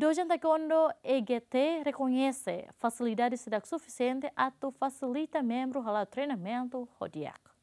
Dojan Taekwondo EGT reconhece facilidade se suficiente ato facilita membro ao treinamento rodeado.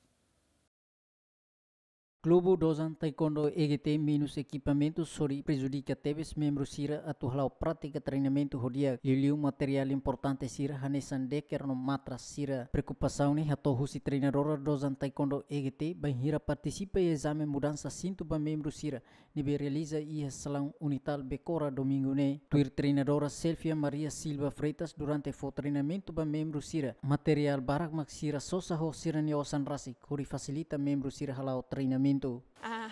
Clube dosan taekwondo EGT menos equipamento Sorry, prejudica teves membro sira atuhlau prática treinamento hodia liliu material importante sira hanesan deker no matras sira preocupação ni né, hatohu si treinadora dosan taekwondo EGT banhira participa e exame mudança cinto ba membro sira nibe realiza e salão unital becora domingo ne né, tuir treinadora Selfia Maria Silva Freitas durante fo treinamento ba membro sira material barak mak sira sosa ho sira ni osan rasik hori facilita membro sira halau treinamento Pinto. A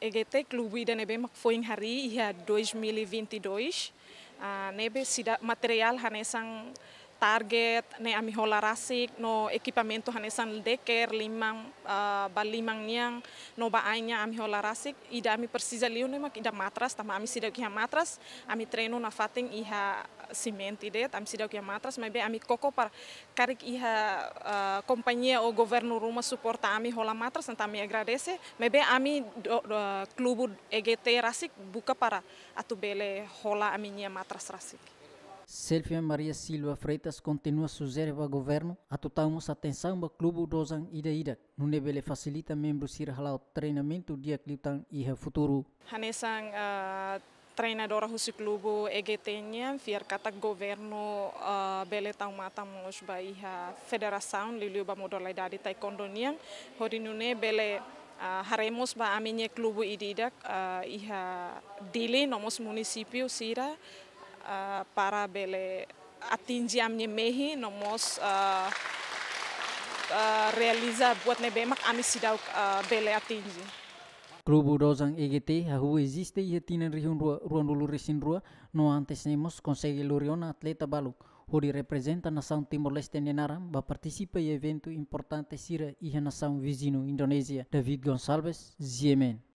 EGT Clube dan Nebe mak foing Hari, 2022. A Nebe material hanesan target, ne ami hola rasik, no equipamento hanesan deker limang uh, ba limang niang, no ba ainya ami hola rasik, ida ami persisa liu ne mak ida matras, tama ami sidau kia matras, ami treno na fating iha cimento ide ami sidau kia matras, mai be ami koko par karik iha uh, eh, kompanhia o governo ruma suporta ami hola matras, então ami agradece, mai be ami do, do, klubu EGT rasik buka para atubele hola ami nia matras rasik. Selfie Maria Silva Freitas continua a sugerir ao governo a totarmos atenção ao clube e da Ida. No nível facilita membros ir o treinamento dia cliptan e ao futuro. Hanesan uh, treinadora do clube EGT-nya fiar kata governo uh, bele tang mata mos bai federação liliu ba modalidade taekwondo niang hodinune bele Uh, haremos ba aminye klubu ididak uh, iha dili nomos municipio sira Eh, para bele atingir a mehi, nomos eh, eh, realiza buat ne bemak amisidau uh, bele atingir. Clube Rosang EGT, ahu existe e tienen región ruandulu resin rua, no antes nemos consegue luriona atleta balu. Hori representa a Timor-Leste Nenaram, ba participa em evento importante sira e a nação Indonesia. David Gonçalves, Ziemen.